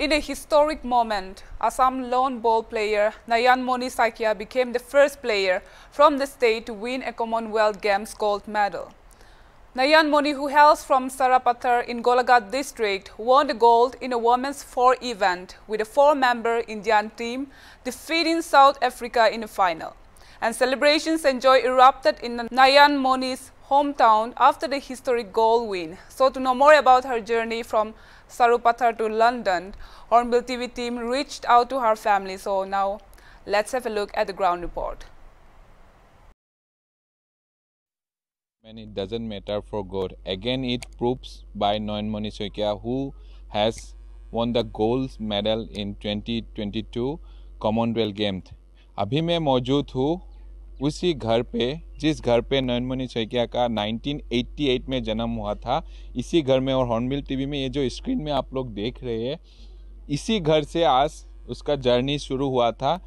In a historic moment, Assam lone ball player Nayanmoni Sakya became the first player from the state to win a Commonwealth Games gold medal. Nayanmoni, who hails from Sarapathar in Golaghat district, won the gold in a women's four event with a four-member Indian team, defeating South Africa in the final. And celebrations and joy erupted in Nayanmoni's hometown after the historic goal win. So to know more about her journey from Sarupathar to London, Hornbill TV team reached out to her family. So now let's have a look at the ground report. And it doesn't matter for God. Again, it proves by Noenmoni Soikia who has won the gold medal in 2022 Commonwealth Games. अभी मैं मौजूद हूँ उसी घर पे जिस घर पे नयनमणि शैकिया का 1988 में जन्म हुआ था इसी घर में और हॉर्नबिल टीवी में ये जो स्क्रीन में आप लोग देख रहे हैं इसी घर से आज उसका जर्नी शुरू हुआ था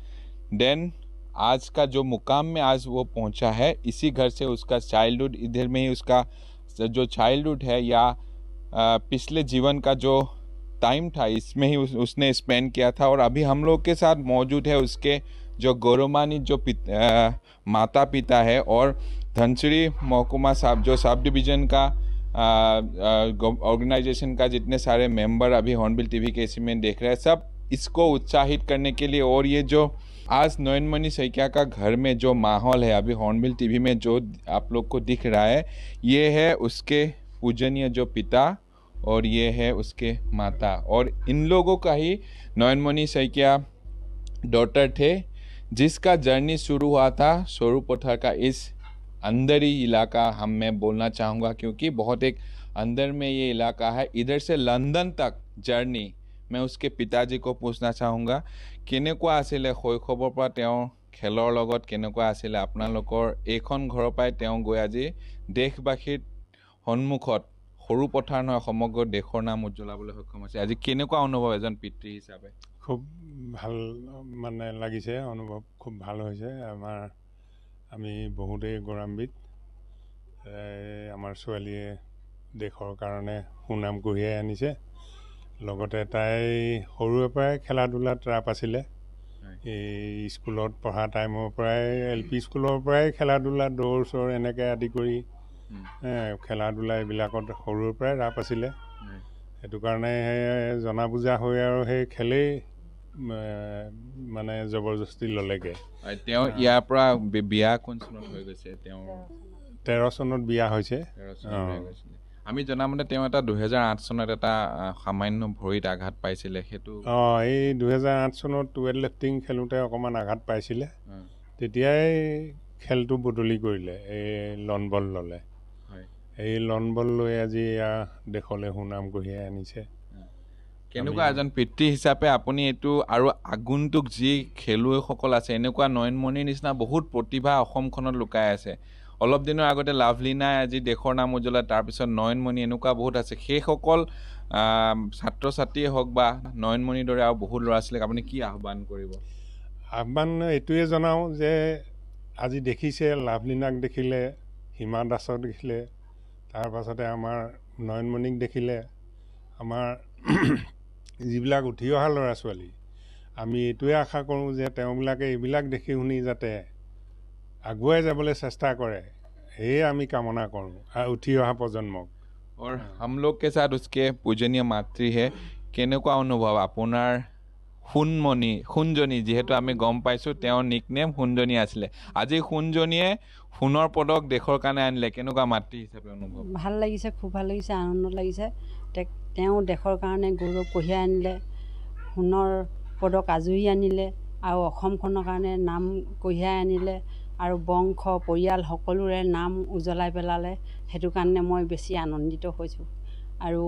देन आज का जो मुकाम में आज वो पहुंचा है इसी घर से उसका चाइल्डहुड इधर में ही उसका जो चाइल्डहुड है या पिछले जीवन का जो टाइम था इसमें ही उस, उसने स्पेंड किया था और अभी हम लोग के साथ मौजूद है उसके जो गौरवानी जो पित, आ, माता पिता है और धनसरी महकुमा साहब जो सब डिवीजन का ऑर्गेनाइजेशन का जितने सारे मेंबर अभी हॉर्नबिल टीवी के इसी में देख रहे हैं सब इसको उत्साहित करने के लिए और ये जो आज नयनमणि सैकिया का घर में जो माहौल है अभी हॉर्नबिल टीवी में जो आप लोग को दिख रहा है ये है उसके पूजनीय जो पिता और ये है उसके माता और इन लोगों का ही नयनमणि सैकिया डॉटर थे जिसका जर्नी शुरू हुआ था स्वरूप पत्थर का इस अंदरी इलाका हम मैं बोलना चाहूँगा क्योंकि बहुत एक अंदर में ये इलाका है इधर से लंदन तक जर्नी मैं उसके पिताजी को पूछना चाहूँगा केनेकवा आशोबर पर खेलर लगत केनेकवा आपन लोग घर पर गई आज देशबास सन्मुख सौ पथार न समग्र देशों नाम उज्जवल सक्षम आज के अनुभव एज पितृ हिसाब से খুব ভাল মানে লাগিছে অনুভৱ খুব ভাল হৈছে আমাৰ আমি বহুতেই গৌৰৱান্বিত আমাৰ ছোৱালীয়ে দেশৰ কাৰণে সুনাম কঢ়িয়াই আনিছে লগতে তাই সৰুৰে পৰাই খেলা ধূলাত ৰাপ আছিলে এই স্কুলত পঢ়া টাইমৰ পৰাই এল পি স্কুলৰ পৰাই খেলা ধূলা দৌৰ চৌৰ এনেকৈ আদি কৰি খেলা ধূলা এইবিলাকত সৰুৰে পৰাই ৰাপ আছিলে সেইটো কাৰণে জনা বুজা হৈ আৰু সেই খেলেই মানে জবৰদস্তি ল'লেগে তেওঁ ইয়াৰ পৰা বিয়া কোন চনত হৈ গৈছে তেওঁ তেৰ চনত বিয়া হৈছে আমি জনামতে তেওঁ এটা দুহেজাৰ আঠ চনত এটা সামান্য ভৰিত আঘাত পাইছিলে সেইটো অঁ এই দুহেজাৰ আঠ চনত টুৱেল লিফ্টিং খেলোঁতে অকণমান আঘাত পাইছিলে তেতিয়াই খেলটো বদলি কৰিলে এই লন বল ল'লে এই লন বল লৈ আজি এয়া দেশলৈ সুনাম কঢ়িয়াই আনিছে কেনেকুৱা এজন পিতৃ হিচাপে আপুনি এইটো আৰু আগন্তুক যি খেলুৱৈসকল আছে এনেকুৱা নয়নমণিৰ নিচিনা বহুত প্ৰতিভা অসমখনত লুকাই আছে অলপ দিনৰ আগতে লাভলীনাই আজি দেশৰ নাম উজ্বলাই তাৰপিছত নয়নমণি এনেকুৱা বহুত আছে সেইসকল ছাত্ৰ ছাত্ৰীয়ে হওক বা নয়নমণিৰ দৰে আৰু বহুত ল'ৰা ছোৱালীক আপুনি কি আহ্বান কৰিব আহ্বান এইটোৱে জনাওঁ যে আজি দেখিছে লাভলীনাক দেখিলে হিমা দাসক দেখিলে তাৰপাছতে আমাৰ নয়নমণিক দেখিলে আমাৰ যিবিলাক উঠি অহা ল'ৰা ছোৱালী আমি এইটোৱে আশা কৰোঁ যে তেওঁবিলাকে এইবিলাক দেখি শুনি যাতে আগুৱাই যাবলৈ চেষ্টা কৰে সেয়ে আমি কামনা কৰোঁ উঠি অহা প্ৰজন্মক হামলোকে চাৰ উচকে পূজনীয় মাতৃহে কেনেকুৱা অনুভৱ আপোনাৰ সোণমণি সোণজনী যিহেতু আমি গম পাইছোঁ তেওঁৰ নিকনেম সোণজনী আছিলে আজি সোণজনীয়ে সোণৰ পদক দেশৰ কাৰণে আনিলে কেনেকুৱা মাতৃ হিচাপে অনুভৱ ভাল লাগিছে খুব ভাল লাগিছে আনন্দ লাগিছে তেওঁ দেশৰ কাৰণে গৌৰৱ কঢ়িয়াই আনিলে সোণৰ পদক আজুৰি আনিলে আৰু অসমখনৰ কাৰণে নাম কঢ়িয়াই আনিলে আৰু বংশ পৰিয়াল সকলোৰে নাম উজ্বলাই পেলালে সেইটো কাৰণে মই বেছি আনন্দিত হৈছোঁ আৰু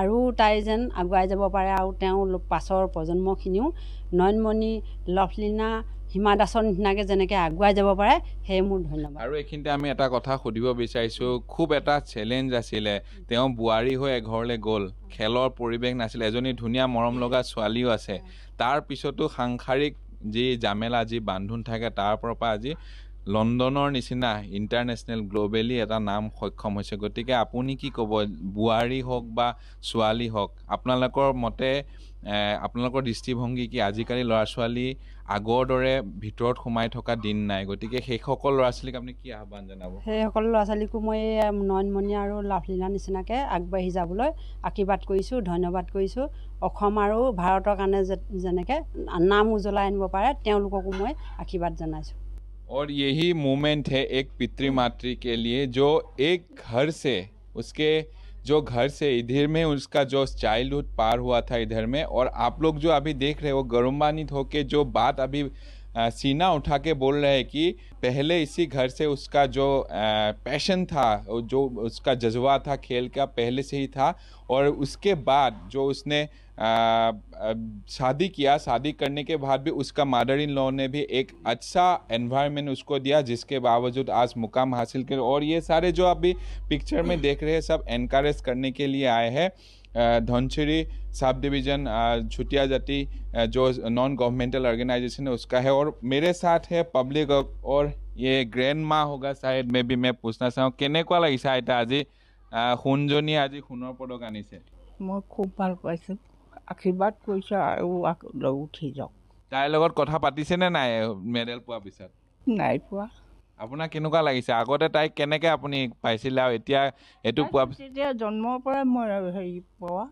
আৰু তাই যেন আগুৱাই যাব পাৰে আৰু তেওঁ পাছৰ প্ৰজন্মখিনিও নয়নমণি লভলীনা হিমা দাসৰ নিচিনাকৈ যেনেকৈ আগুৱাই যাব পাৰে সেয়ে মোৰ ধন্যবাদ আৰু এইখিনিতে আমি এটা কথা সুধিব বিচাৰিছোঁ খুব এটা চেলেঞ্জ আছিলে তেওঁ বোৱাৰী হৈ এঘৰলৈ গ'ল খেলৰ পৰিৱেশ নাছিলে এজনী ধুনীয়া মৰম লগা ছোৱালীও আছে তাৰপিছতো সাংসাৰিক যি জামেলা যি বান্ধোন থাকে তাৰ পৰা আজি লণ্ডনৰ নিচিনা ইণ্টাৰনেশ্যনেল গ্ল'বেলি এটা নাম সক্ষম হৈছে গতিকে আপুনি কি ক'ব বোৱাৰী হওক বা ছোৱালী হওক আপোনালোকৰ মতে আপোনালোকৰ দৃষ্টিভংগী কি আজিকালি ল'ৰা ছোৱালী আগৰ দৰে ভিতৰত সোমাই থকা দিন নাই গতিকে সেইসকল ল'ৰা ছোৱালীক আপুনি কি আহ্বান জনাব সেইসকল ল'ৰা ছোৱালীকো মই নয়নমণি আৰু লাভলীনাৰ নিচিনাকৈ আগবাঢ়ি যাবলৈ আশীৰ্বাদ কৰিছোঁ ধন্যবাদ কৰিছোঁ অসম আৰু ভাৰতৰ কাৰণে যেনেকৈ নাম উজ্বলাই আনিব পাৰে তেওঁলোককো মই আশীৰ্বাদ জনাইছোঁ और यही मोमेंट है एक पितृमातृ के लिए जो एक घर से उसके जो घर से इधर में उसका जो चाइल्डहुड पार हुआ था इधर में और आप लोग जो अभी देख रहे हो गौरवान्वित होकर जो बात अभी सीना उठा के बोल रहे हैं कि पहले इसी घर से उसका जो पैशन था जो उसका जज्बा था खेल का पहले से ही था और उसके बाद जो उसने शादी किया शादी करने के बाद भी उसका मादर इन लॉ ने भी एक अच्छा एनवायरनमेंट उसको दिया जिसके बावजूद आज मुकाम हासिल कर और ये सारे जो अभी पिक्चर में देख रहे हैं सब एनकरेज करने के लिए आए हैं ধনশিৰি চাব ডিভিজন ঝুটীয়া জাতি যো নন গভমেণ্টেল অৰ্গেনাইজেশ্যন উচকা হে অৰ মেৰে চাথ হে পাব্লিক অৰ এ গ্ৰেণ্ড মা হোগা চাইড মে বি মে পুচনা চাওঁ কেনেকুৱা লাগিছে আইতা আজি সোণজনীয়ে আজি সোণৰ পদক আনিছে মই খুব ভাল পাইছো আশীৰ্বাদ কৰিছে আৰু উঠি যাওক তাইৰ লগত কথা পাতিছেনে নাই মেডেল পোৱাৰ পিছত নাই পোৱা আপনা কেন কা লাগিছে আগতে তাই কেনে কে আপনি পাইছিলা এতিয়া এটু পপ জন্ম পরা মই পাওয়া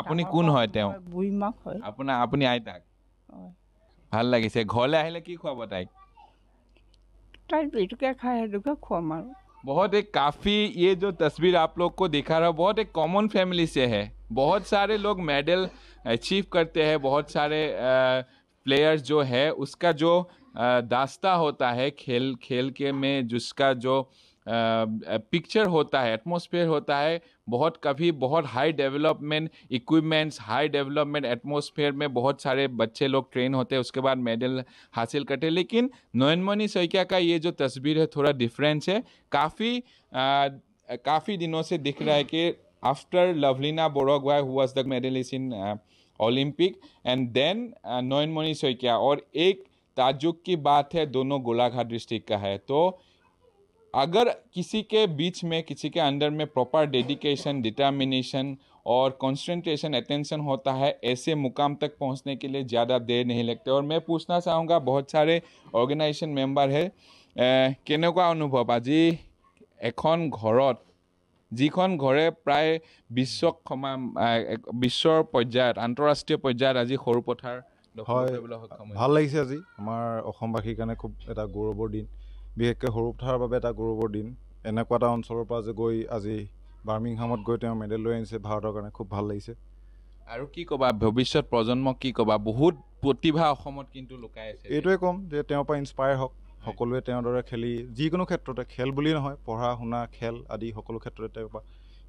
আপনি কোন হয় তে বুইমা হয় আপনি আপনি আইতক ভাল লাগিছে ঘরে আইলে কি খাবো তাই তাই পিটকে খায় দুকা খোমাড়ু বহুত এক کافی ইয়ে যে ছবি আপ লোক কো দেখা رہا বহুত এক কমন ফ্যামিলি সে হে বহুত سارے লোক মেডেল অ্যাচিভ করতে হে বহুত سارے প্লেয়ারস জো হে uska jo दास्ता होता है खेल खेल के में जिसका जो पिक्चर होता है एटमॉस्फेयर होता है बहुत कभी बहुत high development equipments high development atmosphere में बहुत सारे बच्चे लोग ट्रेन होते हैं उसके बाद मेडल हासिल करते हैं लेकिन नोयनमणि सोइकिया का ये जो तस्वीर है थोड़ा डिफरेंस है काफ़ी काफ़ी दिनों से दिख रहा है कि after Lovlina Borgohain who was the in Olympic and then Nayanmoni Saikia और एक ताजुब की बात है दोनों गोलाघाट डिस्ट्रिक्ट का है तो अगर किसी के बीच में किसी के अंदर में प्रॉपर डेडिकेशन डिटर्मिनेशन और कॉन्सेंट्रेशन अटेंशन होता है ऐसे मुकाम तक पहुंचने के लिए ज़्यादा देर नहीं लगते और मैं पूछना चाहूँगा बहुत सारे ऑर्गेनाइजेशन मेम्बर है কেনেকুৱা अनुभव আজি এখন घर जी ঘৰে घरे प्राय विश्व বিশ্বৰ পৰ্যায়ত पर्यात পৰ্যায়ত আজি সৰু পথাৰ হয় ভাল লাগিছে আজি আমাৰ অসমবাসীৰ কাৰণে খুব এটা গৌৰৱৰ দিন বিশেষকৈ সৰু সৰুপথাৰৰ বাবে এটা গৌৰৱৰ দিন এনেকুৱা এটা অঞ্চলৰ পৰা যে গৈ আজি বাৰ্মিংহামত গৈ তেওঁ মেডেল লৈ আনিছে ভাৰতৰ কাৰণে খুব ভাল লাগিছে আৰু কি ক'বা ভৱিষ্যত প্ৰজন্মক কি ক'বা বহুত প্ৰতিভা অসমত কিন্তু লুকাই আছে এইটোৱে ক'ম যে তেওঁৰ পৰা ইনস্পায়াৰ হওক সকলোৱে তেওঁৰ দৰে খেলি যিকোনো ক্ষেত্ৰতে খেল বুলিয়েই নহয় পঢ়া শুনা খেল আদি সকলো ক্ষেত্ৰতে তেওঁৰ পৰা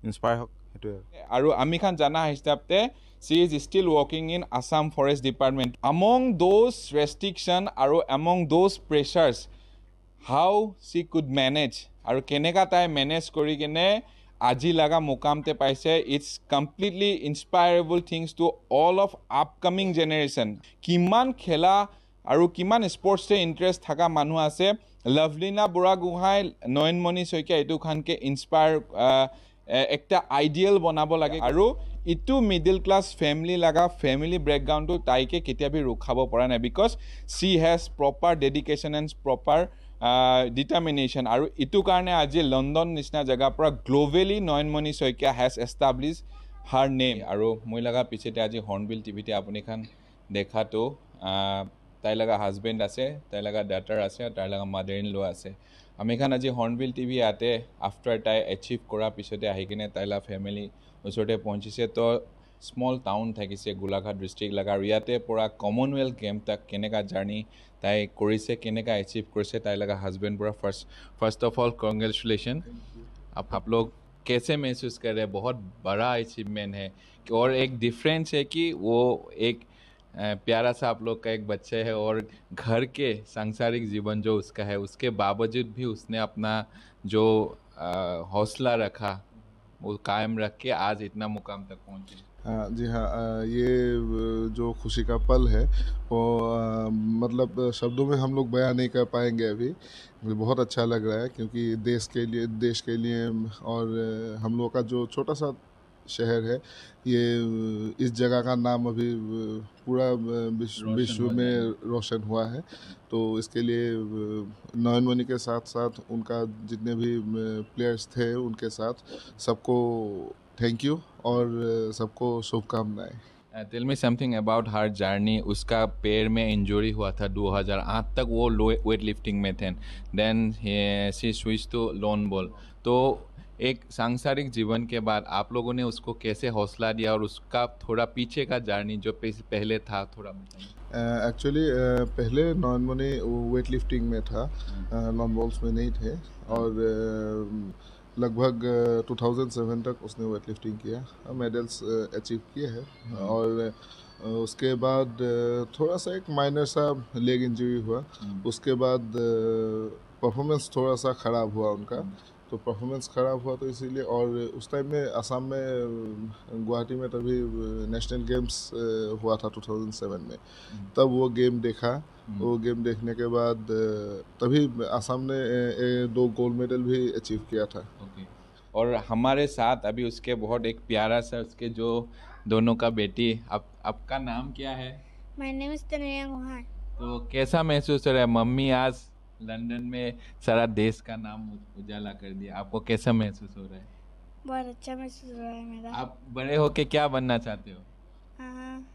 ইনস্পায়াৰ হওক সেইটোৱে আৰু আমি খান জানা হিচাপে she is still working in Assam forest department among those restrictions আৰু among those pressures how she could manage আৰু কেনেকুৱা তাই মেনেজ কৰি কিনে আজি লগা মোকামতে পাইছে it's completely inspirable things to all of upcoming generation কিমান খেলা আৰু কিমান স্পৰ্টছতে ইণ্টাৰেষ্ট থকা মানুহ আছে লাভলীনা বুঢ়াগোহাঁই নয়নমণি শইকীয়া এইটো খানকে ইনস্পায়াৰ একটা আইডিয়েল বনাব লাগে আৰু ইটো মিডিল ক্লাছ ফেমিলি লগা ফেমিলি ব্ৰেকগ্ৰাউণ্ডটো তাইকে কেতিয়াবি ৰখাব পৰা নাই because she has proper dedication and proper determination আৰু ইটো কাৰণে আজি লণ্ডন নিচিনা জেগাৰ পৰা globally Nayanmoni Saikia has establish her name আৰু মই লগা পিছতে আজি হৰ্ণবিল টিভিতে আপুনিখন দেখাটো তাইৰ লগা হাজবেণ্ড আছে তাইৰ লগা ডাটাৰ আছে আৰু তাইৰ লগা মাদাৰ ইন ল' আছে আমি এখন আজি হৰ্ণবিল টি ভি ইয়াতে আফটাৰ তাই এচিভ কৰাৰ পিছতে আহি কিনে তাই লগা ফেমিলি ওচৰতে পহঁচিছে তো স্মল টাউন থাকিছে গোলাঘাট ডিষ্ট্ৰিক্ট লগা আৰু ইয়াতে পৰা কমনৱেল্থ গেম তাক কেনেকুৱা জাৰ্ণি তাই কৰিছে কেনেকুৱা এচিভ কৰিছে তাই লগা হাজবেণ্ড পৰা first first of all congratulation আপলোক কেছে মহচুছ কৰে বহুত বৰা এচিভমেণ্ট হে অৰ এক ডিফাৰেঞ্চ হে কি ও এক प्यारा सा आप लोग का एक बच्चे है और घर के सांसारिक जीवन जो उसका है उसके बावजूद भी उसने अपना जो हौसला रखा वो कायम रख के आज इतना मुकाम तक पहुँचे हाँ जी हाँ ये जो खुशी का पल है वो मतलब शब्दों में हम लोग बयान नहीं कर पाएंगे अभी मुझे बहुत अच्छा लग रहा है क्योंकि देश के लिए देश के लिए और हम लोग का जो छोटा सा शहर है ये इस जगह का नाम अभी पूरा विश्व विश्व में रोशन हुआ है तो इसके लिए मनी के साथ साथ उनका जितने भी प्लेयर्स थे उनके साथ सबको थैंक यू और सबको शुभकामनाएं tell me something about her journey उसका पैर में इंजरी हुआ था 2008 तक वो वेट लिफ्टिंग में थे then she switch to lawn ball तो एक सांसारिक जीवन के बाद आप लोगों ने उसको कैसे हौसला दिया और उसका थोड़ा पीछे का जर्नी जो पहले था थोड़ा एक्चुअली uh, uh, पहले नॉर्मली वेट लिफ्टिंग में था नॉन uh, बॉल्स में नहीं थे और uh, लगभग uh, 2007 तक उसने वेट लिफ्टिंग किया मेडल्स अचीव किए हैं हम्म। और उसके बाद थोड़ा सा एक माइनर सा लेग इंजरी हुआ हम्म। उसके बाद परफॉर्मेंस थोड़ा सा ख़राब हुआ उनका हम्म। तो परफॉर्मेंस ख़राब हुआ तो इसीलिए और उस टाइम में असम में गुवाहाटी में तभी नेशनल गेम्स हुआ था 2007 में हम्म। तब वो गेम देखा हम्म। वो गेम देखने के बाद तभी असम ने दो गोल्ड मेडल भी अचीव किया था और हमारे साथ अभी उसके बहुत एक प्यारा सा उसके जो दोनों का बेटी आप आपका नाम क्या है तो कैसा महसूस हो रहा है मम्मी आज लंदन में सारा देश का नाम उजाला कर दिया आपको कैसा महसूस हो रहा है बहुत अच्छा महसूस हो रहा है मेरा आप बड़े होके क्या बनना चाहते हो हाँ,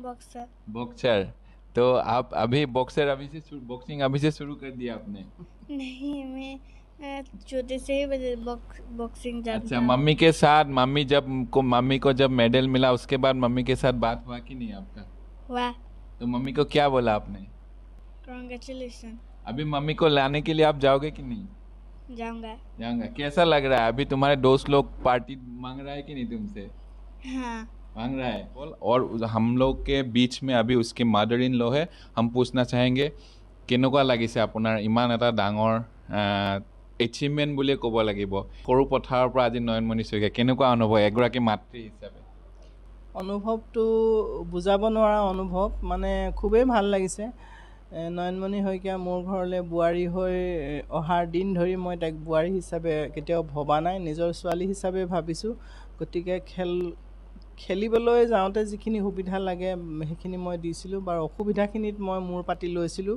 बॉक्सर बॉक्सर तो आप अभी बॉक्सर अभी से बॉक्सिंग अभी से शुरू कर दिया आपने नहीं मैं छोटे से ही बॉक्सिंग बौक, अच्छा मम्मी के साथ मम्मी जब को मम्मी को जब मेडल मिला उसके बाद मम्मी के साथ बात हुआ कि नहीं आपका हुआ तो मम्मी को क्या बोला आपने कॉन्ग्रेचुलेसन अभी मम्मी को लाने के लिए आप जाओगे कि नहीं जाऊंगा जाऊंगा कैसा लग रहा है अभी तुम्हारे दोस्त लोग पार्टी मांग रहा है कि नहीं तुमसे हाँ मांग रहा है और हम लोग के बीच में अभी उसके मदर इन लो है हम पूछना चाहेंगे কেনেকুৱা লাগিছে আপোনাৰ ইমান এটা ডাঙৰ এচিভমেণ্ট বুলিয়ে ক'ব লাগিব সৰু পথাৰৰ পৰা আজি নয়নমণি শইকীয়া কেনেকুৱা অনুভৱ এগৰাকী মাতৃ হিচাপে অনুভৱটো বুজাব নোৱাৰা অনুভৱ মানে খুবেই ভাল লাগিছে নয়নমণি শইকীয়া মোৰ ঘৰলৈ বোৱাৰী হৈ অহাৰ দিন ধৰি মই তাইক বোৱাৰী হিচাপে কেতিয়াও ভবা নাই নিজৰ ছোৱালী হিচাপে ভাবিছোঁ গতিকে খেল খেলিবলৈ যাওঁতে যিখিনি সুবিধা লাগে সেইখিনি মই দিছিলোঁ বাৰু অসুবিধাখিনিত মই মূৰ পাতি লৈছিলোঁ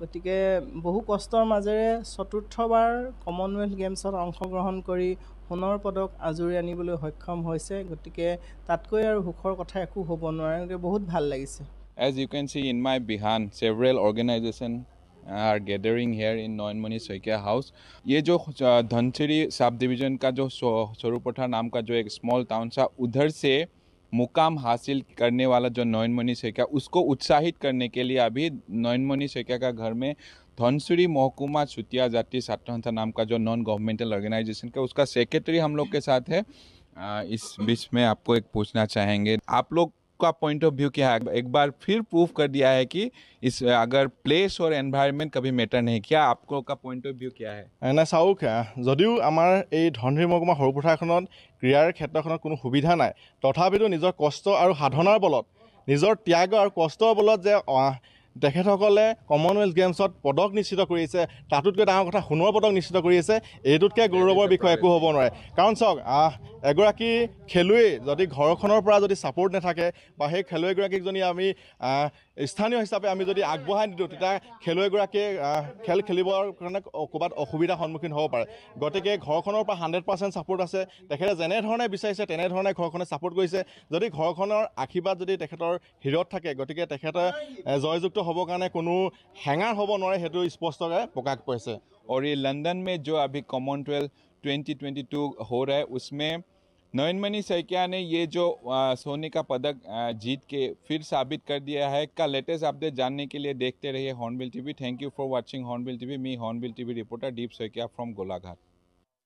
গতিকে বহু কষ্টৰ মাজেৰে চতুৰ্থবাৰ কমনৱেলথ গেমছত অংশগ্ৰহণ কৰি সোণৰ পদক আজৰি আনিবলৈ সক্ষম হৈছে গতিকে তাতকৈ আৰু সুখৰ কথা একো হ'ব নোৱাৰে গতিকে বহুত ভাল লাগিছে As you can see in my behind, several organization are gathering here in Nayanmani Saikia house ये जो धनसिरी सब डिवीजन का जो स्वरूपठा नाम का जो एक स्मॉल टाउन था उधर से मुकाम हासिल करने वाला जो नयनमणि शैकिया उसको उत्साहित करने के लिए अभी नयनमणि शैकिया का घर में धनसुरी महकुमा सुतिया जाति छात्र संस्था नाम का जो नॉन गवर्नमेंटल ऑर्गेनाइजेशन का उसका सेक्रेटरी हम लोग के साथ है uh, इस बीच में आपको एक पूछना चाहेंगे आप लोग का पॉइंट ऑफ व्यू क्या है एक बार फिर प्रूफ कर दिया है कि इस अगर प्लेस और एनवायरमेंट कभी मैटर नहीं किया आपको का पॉइंट ऑफ व्यू क्या है ना साउक है जदिव अमार ए धनरी मगमा हरपुठाखनत क्रियार क्षेत्रखन कोनो सुविधा नाय तथापि निज कष्ट आरो साधनार बलत निज त्याग आरो कष्टर बलत जे তেখেতসকলে কমনৱেলথ গেমছত পদক নিশ্চিত কৰিছে তাতোতকৈ ডাঙৰ কথা সোণৰ পদক নিশ্চিত কৰিছে এইটোতকৈ গৌৰৱৰ বিষয়ে একো হ'ব নোৱাৰে কাৰণ চাওক এগৰাকী খেলুৱৈ যদি ঘৰখনৰ পৰা যদি ছাপৰ্ট নাথাকে বা সেই খেলুৱৈগৰাকীক যদি আমি স্থানীয় হিচাপে আমি যদি আগবঢ়াই নিদিওঁ তেতিয়া খেলুৱৈগৰাকীয়ে খেল খেলিবৰ কাৰণে ক'ৰবাত অসুবিধাৰ সন্মুখীন হ'ব পাৰে গতিকে ঘৰখনৰ পৰা হাণ্ড্ৰেড পাৰ্চেণ্ট ছাপৰ্ট আছে তেখেতে যেনেধৰণে বিচাৰিছে তেনেধৰণে ঘৰখনে ছাপৰ্ট কৰিছে যদি ঘৰখনৰ আশীৰ্বাদ যদি তেখেতৰ হিৰত থাকে গতিকে তেখেতে জয়যুক্ত হ'বৰ কাৰণে কোনো হেঙাৰ হ'ব নোৱাৰে সেইটো স্পষ্টকৈ প্ৰকাশ কৰিছে অৰি লণ্ডন মে জ' আভি কমনৱেলথ টুৱেণ্টি টুৱেণ্টি টু হ'ৰ উচমে नवीन सैकिया ने ये जो आ, सोने का पदक आ, जीत के फिर साबित कर दिया है का लेटेस्ट अपडेट जानने के लिए देखते रहिए Hornbill TV thank you for watching Hornbill TV me Hornbill TV reporter Deep Saikia from Golaghat